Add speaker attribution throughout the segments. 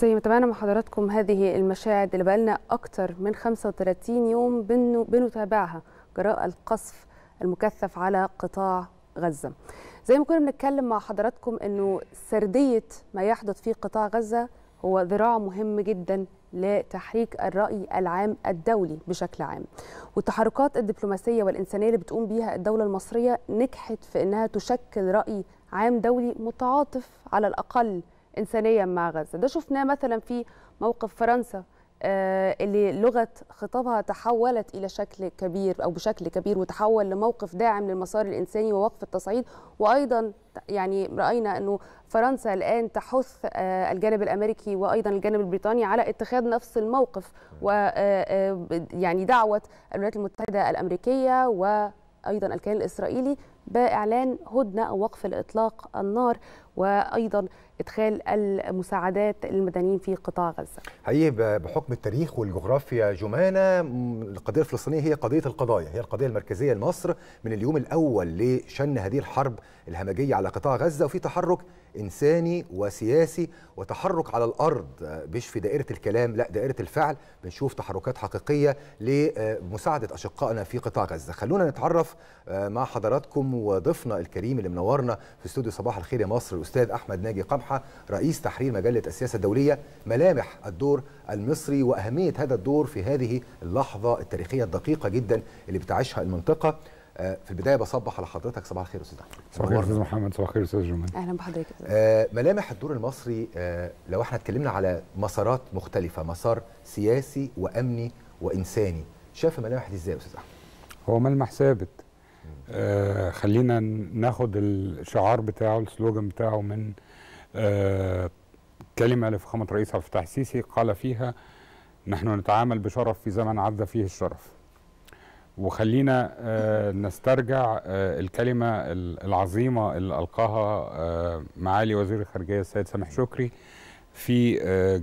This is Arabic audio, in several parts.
Speaker 1: زي ما تابعنا مع حضراتكم هذه المشاهد اللي بقالنا أكتر من 35 يوم بنتابعها جراء القصف المكثف على قطاع غزة زي ما كنا بنتكلم مع حضراتكم أنه سردية ما يحدث في قطاع غزة هو ذراع مهم جدا لتحريك الرأي العام الدولي بشكل عام والتحركات الدبلوماسية والإنسانية اللي بتقوم بيها الدولة المصرية نجحت في أنها تشكل رأي عام دولي متعاطف على الأقل انسانيا مع غزه ده شفناه مثلا في موقف فرنسا آه، اللي لغه خطابها تحولت الى شكل كبير او بشكل كبير وتحول لموقف داعم للمسار الانساني ووقف التصعيد وايضا يعني راينا انه فرنسا الان تحث آه، الجانب الامريكي وايضا الجانب البريطاني على اتخاذ نفس الموقف و آه، يعني دعوه الولايات المتحده الامريكيه وايضا الكيان الاسرائيلي باعلان هدنه او وقف الاطلاق النار وايضا ادخال المساعدات للمدنيين في قطاع غزه.
Speaker 2: حقيقي بحكم التاريخ والجغرافيا جمانه القضيه الفلسطينيه هي قضيه القضايا، هي القضيه المركزيه لمصر من اليوم الاول لشن هذه الحرب الهمجيه على قطاع غزه وفي تحرك انساني وسياسي وتحرك على الارض مش في دائره الكلام لا دائره الفعل بنشوف تحركات حقيقيه لمساعده اشقائنا في قطاع غزه خلونا نتعرف آه، مع حضراتكم وضيفنا الكريم اللي منورنا في استوديو صباح الخير يا مصر الأستاذ أحمد ناجي قمحة رئيس تحرير مجلة السياسة الدولية ملامح الدور المصري وأهمية هذا الدور في هذه اللحظة التاريخية الدقيقة جدا اللي بتعيشها المنطقة آه، في البدايه بصبح على حضرتك صباح الخير استاذ احمد صباح الخير استاذ محمد صباح الخير استاذ جمال اهلا بحضرتك آه ملامح الدور المصري آه لو احنا اتكلمنا على مسارات مختلفه مسار سياسي وامني وانساني شاف ملامح دي ازاي يا استاذ احمد
Speaker 3: هو ملمح ثابت آه، خلينا ناخد الشعار بتاعه السلوجان بتاعه من آه، كلمه لفخامه الرئيس عبد الفتاح السيسي قال فيها نحن نتعامل بشرف في زمن عد فيه الشرف وخلينا آه، نسترجع الكلمه العظيمه اللي القاها معالي وزير الخارجيه السيد سامح شكري في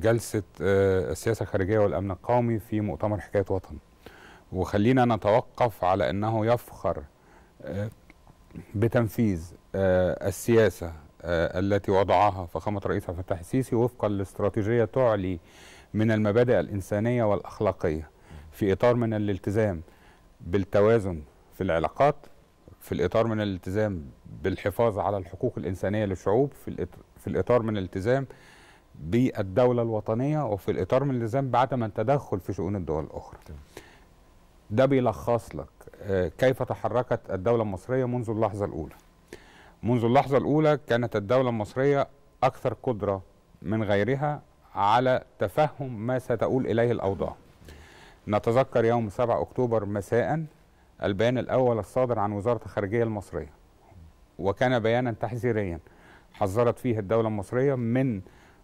Speaker 3: جلسه السياسه الخارجيه والامن القومي في مؤتمر حكايه وطن وخلينا نتوقف على انه يفخر بتنفيذ آه، السياسة آه، التي وضعها فخامة رئيس عبد الفتاح السيسي وفقا لاستراتيجية تعلي من المبادئ الإنسانية والأخلاقية في إطار من الالتزام بالتوازن في العلاقات في الإطار من الالتزام بالحفاظ على الحقوق الإنسانية للشعوب في الإطار من الالتزام بالدولة الوطنية وفي الإطار من الالتزام بعدم التدخل في شؤون الدول الأخرى ده بيلخص لك آه، كيف تحركت الدولة المصرية منذ اللحظة الأولى منذ اللحظة الأولى كانت الدولة المصرية أكثر قدرة من غيرها على تفهم ما ستؤول إليه الأوضاع نتذكر يوم 7 أكتوبر مساء البيان الأول الصادر عن وزارة الخارجية المصرية وكان بيانا تحذيريا حذرت فيه الدولة المصرية من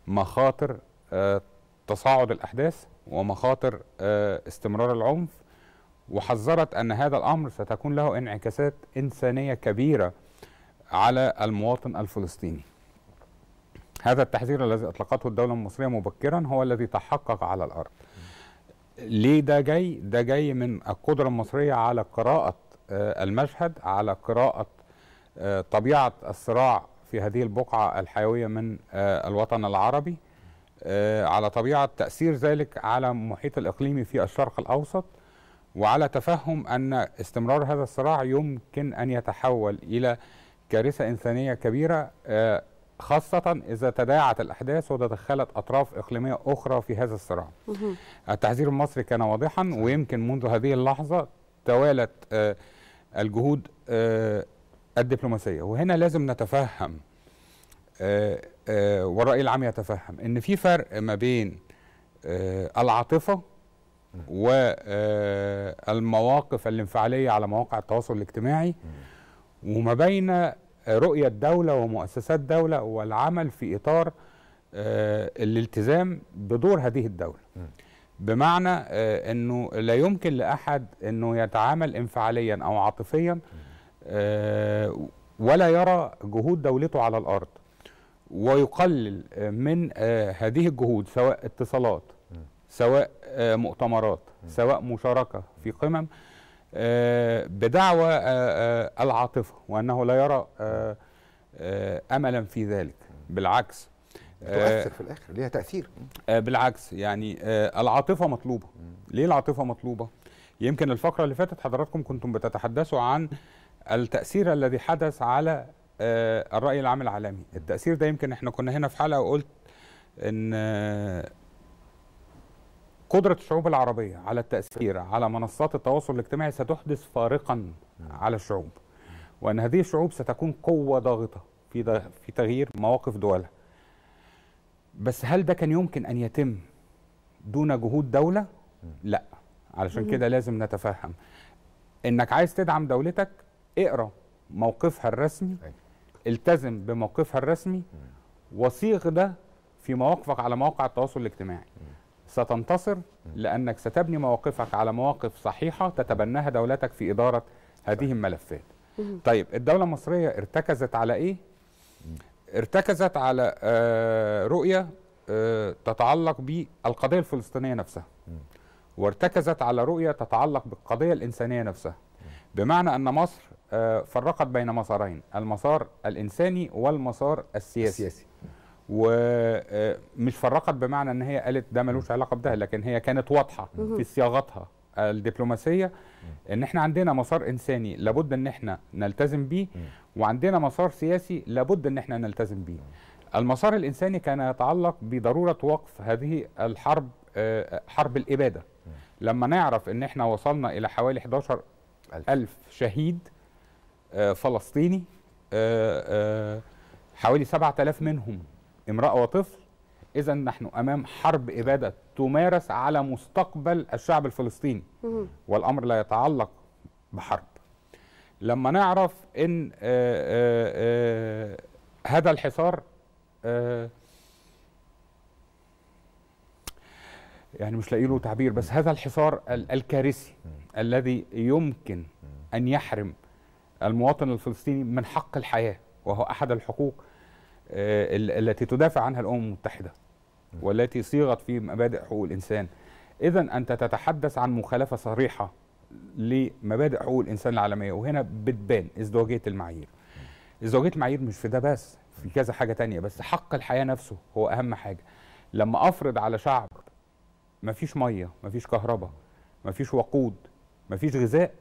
Speaker 3: مخاطر آه، تصاعد الأحداث ومخاطر آه، استمرار العنف وحذرت أن هذا الأمر ستكون له انعكاسات إنسانية كبيرة على المواطن الفلسطيني هذا التحذير الذي أطلقته الدولة المصرية مبكرا هو الذي تحقق على الأرض ليه ده جاي؟ ده جاي من القدرة المصرية على قراءة آه، المشهد على قراءة آه، طبيعة الصراع في هذه البقعة الحيوية من آه، الوطن العربي على طبيعة تأثير ذلك على محيط الإقليمي في الشرق الأوسط وعلى تفهم أن استمرار هذا الصراع يمكن أن يتحول إلى كارثة إنسانية كبيرة آه، خاصة إذا تداعت الأحداث وتدخلت أطراف إقليمية أخرى في هذا الصراع التحذير المصري كان واضحا ويمكن منذ هذه اللحظة توالت آه، الجهود آه، الدبلوماسية وهنا لازم نتفهم والرأي العام يتفهم أن في فرق ما بين العاطفة والمواقف الانفعاليه على مواقع التواصل الاجتماعي وما بين آه، رؤيه الدوله ومؤسسات الدوله والعمل في اطار آه، الالتزام بدور هذه الدوله. بمعنى آه، انه لا يمكن لاحد انه يتعامل انفعاليا او عاطفيا ولا يرى جهود دولته على الارض ويقلل من هذه الجهود سواء اتصالات سواء آه، مؤتمرات سواء مشاركة في قمم آه، بدعوى آه، العاطفة وأنه لا يرى أملا في ذلك بالعكس تؤثر في الآخر ليها تأثير بالعكس يعني العاطفة مطلوبة ليه العاطفة مطلوبة؟ يمكن الفقرة اللي فاتت حضراتكم كنتم بتتحدثوا عن التأثير الذي حدث على الرأي العام العالمي التأثير ده يمكن احنا كنا هنا في حلقة وقلت ان قدرة الشعوب العربية على التأثير على منصات التواصل الاجتماعي ستحدث فارقا على الشعوب وأن هذه الشعوب ستكون قوة ضاغطة في في تغيير مواقف دولها بس هل ده كان يمكن أن يتم دون جهود دولة؟ لا علشان كده لازم نتفهم إنك عايز تدعم دولتك اقرأ موقفها الرسمي التزم بموقفها الرسمي وصيغ ده في مواقفك على مواقع التواصل الاجتماعي ستنتصر لأنك ستبني مواقفك على مواقف صحيحة تتبناها دولتك في إدارة هذه الملفات طيب الدولة المصرية ارتكزت على إيه؟ ارتكزت على آه، رؤية آه، تتعلق بالقضية الفلسطينية نفسها وارتكزت على رؤية تتعلق بالقضية الإنسانية نفسها بمعنى أن مصر آه، فرقت بين مسارين المسار الإنساني والمسار السياسي, السياسي. ومش آه، فرقت بمعنى ان هي قالت ده ملوش علاقه بده لكن هي كانت واضحه في صياغتها الدبلوماسيه ان احنا عندنا مسار انساني لابد ان احنا نلتزم بيه وعندنا مسار سياسي لابد ان احنا نلتزم بيه المسار الانساني كان يتعلق بضروره وقف هذه الحرب آه، حرب الاباده لما نعرف ان احنا وصلنا الى حوالي 11 ألف شهيد آه، فلسطيني حوالي 7000 منهم امرأة وطفل إذا نحن أمام حرب إبادة تمارس على مستقبل الشعب الفلسطيني والأمر لا يتعلق بحرب لما نعرف أن آه، آه، آه، هذا الحصار يعني مش لاقي له تعبير بس هذا الحصار الكارثي الذي يمكن أن يحرم المواطن الفلسطيني من حق الحياة وهو أحد الحقوق آه، التي تدافع عنها الامم المتحده والتي صيغت في مبادئ حقوق الانسان اذا انت تتحدث عن مخالفه صريحه لمبادئ حقوق الانسان العالميه وهنا بتبان ازدواجيه المعايير ازدواجيه المعايير مش في ده بس في كذا حاجه تانية بس حق الحياه نفسه هو اهم حاجه لما افرض على شعب ما فيش ميه ما فيش كهرباء ما فيش وقود ما فيش غذاء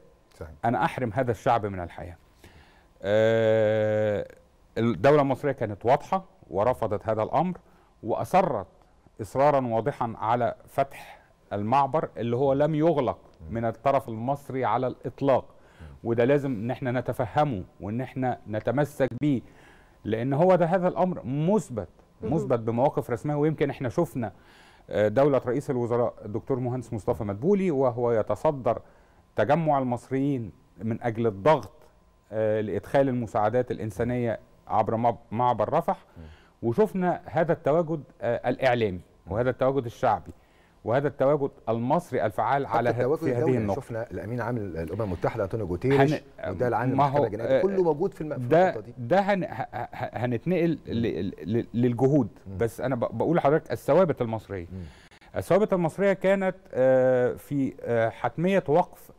Speaker 3: انا احرم هذا الشعب من الحياه أه الدولة المصرية كانت واضحة ورفضت هذا الأمر وأصرت إصرارا واضحا على فتح المعبر اللي هو لم يغلق من الطرف المصري على الإطلاق وده لازم ان احنا نتفهمه وان احنا نتمسك بيه لان هو ده هذا الامر مثبت مثبت بمواقف رسميه ويمكن احنا شفنا آه، دوله رئيس الوزراء الدكتور مهندس مصطفى مدبولي وهو يتصدر تجمع المصريين من اجل الضغط آه، لادخال المساعدات الانسانيه عبر معبر رفح وشفنا هذا التواجد آه، الإعلامي وهذا التواجد الشعبي وهذا التواجد المصري الفعال على في هذه النقطه
Speaker 2: شفنا الامين عام الامم المتحده انطونيو جوتيريش هن... وده العام المحكمه كله آه، موجود في النقطه دي ده
Speaker 3: هن... هنتنقل ل... للجهود م. بس انا بقول لحضرتك الثوابت المصريه م. الثوابت المصريه كانت آه، في حتميه وقف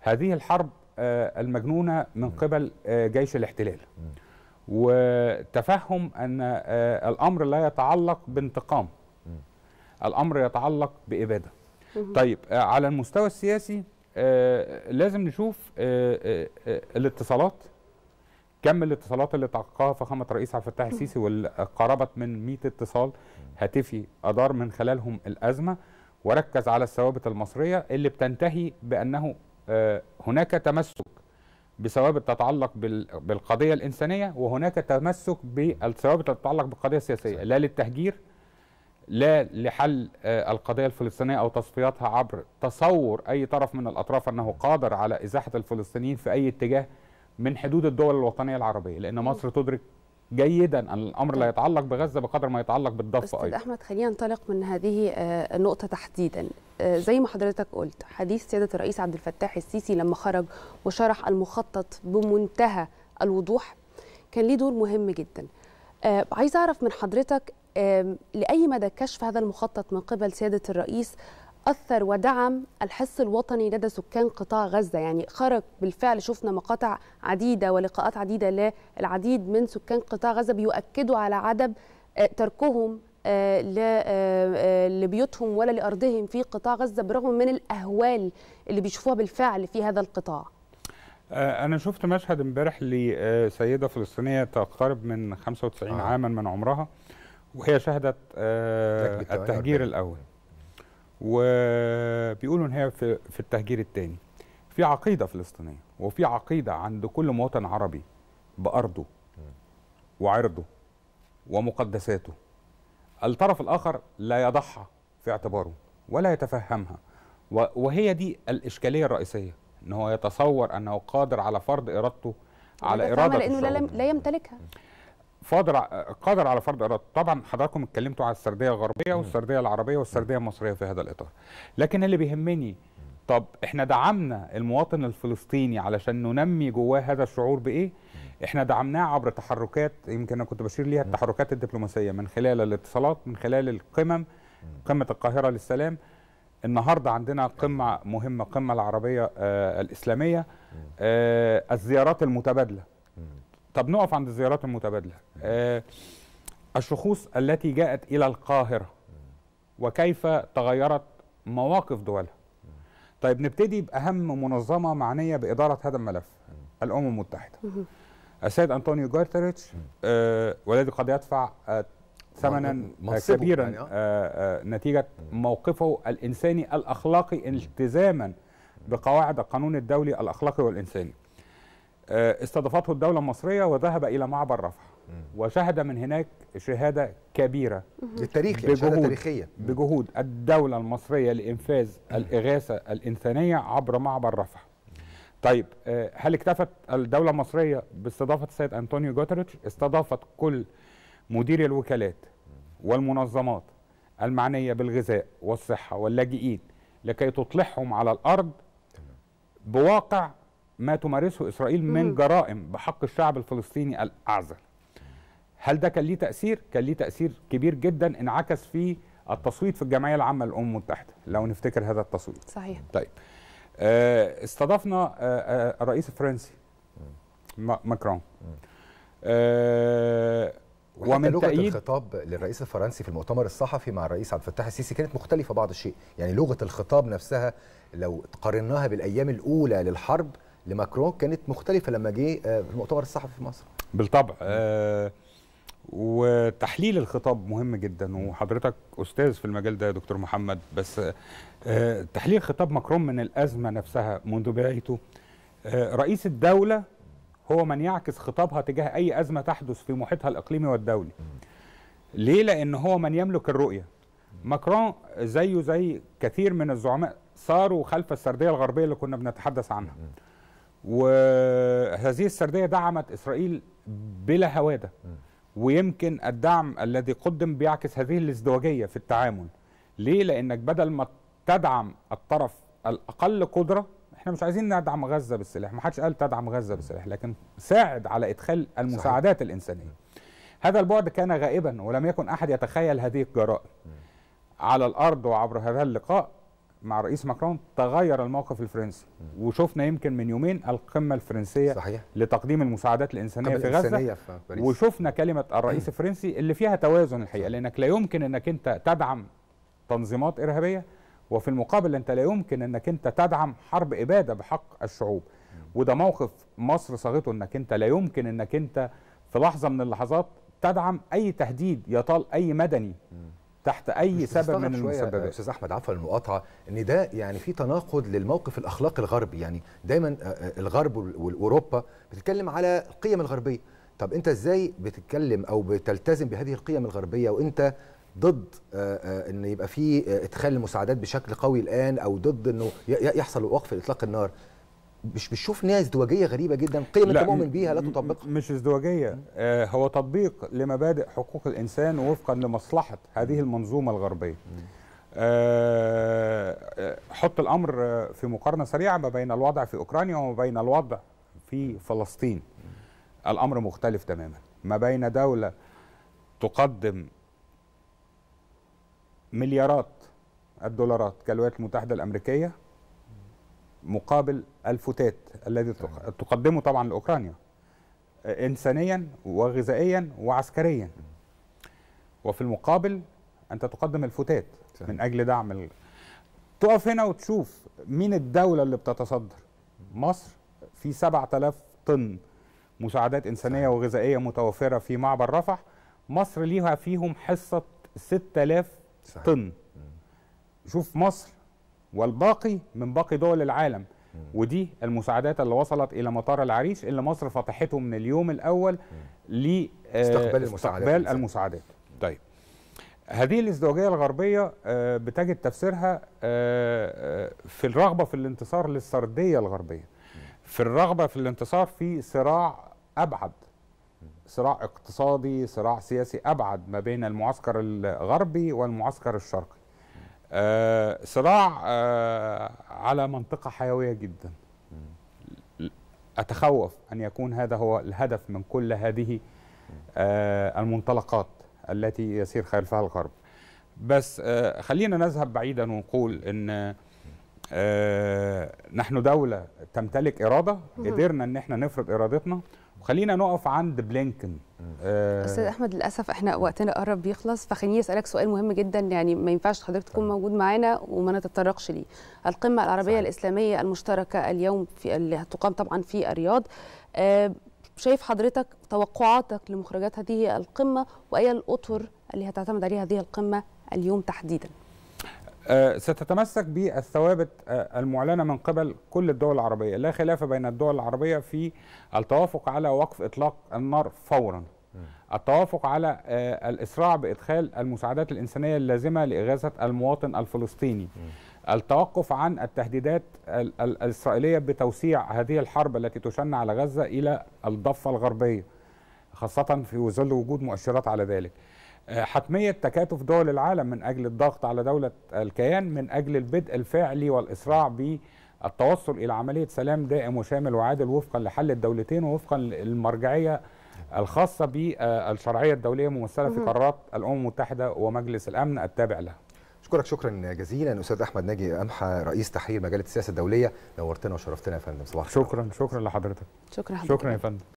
Speaker 3: هذه الحرب المجنونه من قبل جيش الاحتلال م. وتفهم أن آه، الأمر لا يتعلق بانتقام الأمر يتعلق بإبادة طيب آه، على المستوى السياسي آه، لازم نشوف الاتصالات كم الاتصالات اللي تحققها فخامه الرئيس عبد الفتاح السيسي واللي من 100 اتصال هاتفي ادار من خلالهم الازمه وركز على الثوابت المصريه اللي بتنتهي بانه هناك تمسك بثوابت تتعلق بالقضيه الانسانيه وهناك تمسك بالثوابت تتعلق بالقضيه السياسيه لا للتهجير لا لحل آه، القضيه الفلسطينيه او تصفياتها عبر تصور اي طرف من الاطراف انه قادر على ازاحه الفلسطينيين في اي اتجاه من حدود الدول الوطنيه العربيه لان مصر تدرك جيدا ان الامر لا طيب. يتعلق بغزه بقدر ما يتعلق بالضفه ايضا استاذ
Speaker 1: احمد خلينا ننطلق من هذه آه، النقطه تحديدا آه، زي ما حضرتك قلت حديث سياده الرئيس عبد الفتاح السيسي لما خرج وشرح المخطط بمنتهى الوضوح كان ليه دور مهم جدا آه، عايز اعرف من حضرتك لاي مدى كشف هذا المخطط من قبل سياده الرئيس أثر ودعم الحس الوطني لدى سكان قطاع غزة يعني خرج بالفعل شفنا مقاطع عديدة ولقاءات عديدة للعديد من سكان قطاع غزة بيؤكدوا على عدم آه، تركهم آه، آه، لبيوتهم ولا لأرضهم في قطاع غزة برغم من الأهوال اللي بيشوفوها بالفعل في هذا القطاع
Speaker 3: أنا شفت مشهد امبارح لسيدة فلسطينية تقارب من 95 آه. عاما من عمرها وهي شهدت التهجير الأول وبيقولوا ان هي في, في التهجير الثاني في عقيده فلسطينيه وفي عقيده عند كل مواطن عربي بارضه وعرضه ومقدساته الطرف الاخر لا يضحى في اعتباره ولا يتفهمها وهي دي الاشكاليه الرئيسيه ان هو يتصور انه قادر على فرض ارادته على اراده لانه
Speaker 1: لا يمتلكها
Speaker 3: فاضل قادر على فرض اراده طبعا حضراتكم اتكلمتوا على السرديه الغربيه والسرديه العربيه والسرديه المصريه في هذا الاطار لكن اللي بيهمني طب احنا دعمنا المواطن الفلسطيني علشان ننمي جواه هذا الشعور بايه احنا دعمناه عبر تحركات يمكن انا كنت بشير ليها التحركات الدبلوماسيه من خلال الاتصالات من خلال القمم قمه القاهره للسلام النهارده عندنا قمه مهمه قمه العربيه آه الاسلاميه آه الزيارات المتبادله طب نقف عند الزيارات المتبادلة آه الشخوص التي جاءت إلى القاهرة وكيف تغيرت مواقف دولها طيب نبتدي بأهم منظمة معنية بإدارة هذا الملف الأمم المتحدة السيد أنطونيو جوتريتش آه والذي قد يدفع آه ثمنا آه، يعني، كبيرا يعني آه. نتيجة موقفه الإنساني الأخلاقي التزاما بقواعد القانون الدولي الأخلاقي والإنساني آه، استضافته الدولة المصرية وذهب إلى معبر رفح وشهد من هناك شهادة كبيرة للتاريخ يعني، بجهود تاريخية بجهود الدولة المصرية لإنفاذ الإغاثة الإنسانية عبر معبر رفح طيب آه، هل اكتفت الدولة المصرية باستضافة السيد أنطونيو جوتريتش استضافت كل مديري الوكالات والمنظمات المعنية بالغذاء والصحة واللاجئين لكي تطلعهم على الأرض بواقع ما تمارسه إسرائيل من جرائم بحق الشعب الفلسطيني الأعزل هل ده كان ليه تأثير؟ كان ليه تأثير كبير جدا انعكس في التصويت في الجمعية العامة للأمم المتحدة لو نفتكر هذا التصويت صحيح طيب آه استضفنا آه, آه، الرئيس الفرنسي ماكرون آه، ومن ومن لغه تأييد
Speaker 2: الخطاب للرئيس الفرنسي في المؤتمر الصحفي مع الرئيس عبد الفتاح السيسي كانت مختلفه بعض الشيء يعني لغه الخطاب نفسها لو قارناها بالايام الاولى للحرب لماكرون كانت مختلفه لما جه في آه، المؤتمر الصحفي في مصر
Speaker 3: بالطبع آه وتحليل الخطاب مهم جدا وحضرتك استاذ في المجال ده يا دكتور محمد بس آه تحليل خطاب ماكرون من الازمه نفسها منذ بدايته آه رئيس الدوله هو من يعكس خطابها تجاه اي ازمه تحدث في محيطها الاقليمي والدولي ليه لان هو من يملك الرؤيه ماكرون زيه زي كثير من الزعماء صاروا خلف السرديه الغربيه اللي كنا بنتحدث عنها وهذه السرديه دعمت اسرائيل بلا هواده ويمكن الدعم الذي قدم بيعكس هذه الازدواجيه في التعامل ليه لانك بدل ما تدعم الطرف الاقل قدره احنا مش عايزين ندعم غزه بالسلاح ما حدش قال تدعم غزه بالسلاح لكن ساعد على ادخال المساعدات صحيح. الانسانيه هذا البعد كان غائبا ولم يكن احد يتخيل هذه الجرائم على الارض وعبر هذا اللقاء مع الرئيس ماكرون تغير الموقف الفرنسي وشفنا يمكن من يومين القمه الفرنسيه صحيح. لتقديم المساعدات الانسانيه في غزه في وشفنا كلمه الرئيس الفرنسي اللي فيها توازن الحقيقه لانك لا يمكن انك انت تدعم تنظيمات ارهابيه وفي المقابل انت لا يمكن انك انت تدعم حرب اباده بحق الشعوب وده موقف مصر صاغته انك انت لا يمكن انك انت في لحظه من اللحظات تدعم اي تهديد يطال اي مدني تحت اي سبب من المسببات استاذ
Speaker 2: احمد عفوا المقاطعه ان ده يعني في تناقض للموقف الاخلاقي الغربي يعني دايما آه، آه، الغرب واوروبا بتتكلم على القيم الغربيه طب انت ازاي بتتكلم او بتلتزم بهذه القيم الغربيه وانت ضد آه، ان يبقى في ادخال المساعدات بشكل قوي الان او ضد انه يحصل وقف اطلاق النار مش بتشوف ان هي ازدواجيه غريبه جدا قيم انت مؤمن بيها لا تطبقها مش ازدواجيه
Speaker 3: آه هو تطبيق لمبادئ حقوق الانسان وفقا لمصلحه هذه المنظومه الغربيه آه،, آه حط الامر في مقارنه سريعه ما بين الوضع في اوكرانيا وما بين الوضع في فلسطين الامر مختلف تماما ما بين دوله تقدم مليارات الدولارات كالولايات المتحده الامريكيه مقابل الفتات الذي تقدمه طبعا لاوكرانيا آه، انسانيا وغذائيا وعسكريا وفي المقابل انت تقدم الفتات من اجل دعم ال... تقف هنا وتشوف مين الدوله اللي بتتصدر مصر في 7000 طن مساعدات انسانيه وغذائيه متوفره في معبر رفح مصر ليها فيهم حصه 6000 طن شوف مصر والباقي من باقي دول العالم ودي المساعدات اللي وصلت الى مطار العريش اللي مصر فتحته من اليوم الاول لاستقبال آه، استقبال المساعدات, المساعدات. طيب هذه الازدواجيه الغربيه آه، بتجد تفسيرها آه، في الرغبه في الانتصار للسرديه الغربيه في الرغبه في الانتصار في صراع ابعد صراع اقتصادي صراع سياسي ابعد ما بين المعسكر الغربي والمعسكر الشرقي آه، صراع آه على منطقة حيوية جدا أتخوف أن يكون هذا هو الهدف من كل هذه آه المنطلقات التي يسير خلفها الغرب بس آه خلينا نذهب بعيدا ونقول أن آه نحن دولة تمتلك إرادة قدرنا أن احنا نفرض إرادتنا خلينا نقف عند بلينكن آه استاذ
Speaker 1: احمد للاسف احنا وقتنا قرب بيخلص فخليني اسالك سؤال مهم جدا يعني ما ينفعش حضرتك تكون موجود معانا وما نتطرقش ليه القمه العربيه صحيح. الاسلاميه المشتركه اليوم في اللي هتقام طبعا في الرياض آه شايف حضرتك توقعاتك لمخرجات هذه القمه واي الاطر اللي هتعتمد عليها هذه القمه اليوم تحديدا
Speaker 3: آه، ستتمسك بالثوابت آه، المعلنة من قبل كل الدول العربية لا خلاف بين الدول العربية في التوافق على وقف إطلاق النار فورا التوافق على آه، الإسراع بإدخال المساعدات الإنسانية اللازمة لإغاثة المواطن الفلسطيني التوقف عن التهديدات الإسرائيلية بتوسيع هذه الحرب التي تشن على غزة إلى الضفة الغربية خاصة في ظل وجود مؤشرات على ذلك حتمية تكاتف دول العالم من أجل الضغط على دولة الكيان من أجل البدء الفعلي والإسراع بالتوصل إلى عملية سلام دائم وشامل وعادل وفقا لحل الدولتين ووفقا للمرجعية الخاصة بالشرعية الدولية ممثلة في قرارات الأمم المتحدة ومجلس الأمن التابع
Speaker 2: لها أشكرك شكرا جزيلا أستاذ أحمد ناجي أمحى رئيس تحرير مجلة السياسة الدولية نورتنا وشرفتنا يا فندم صباح شكرا شكرا لحضرتك شكرا حضرتك. شكرا يا فندم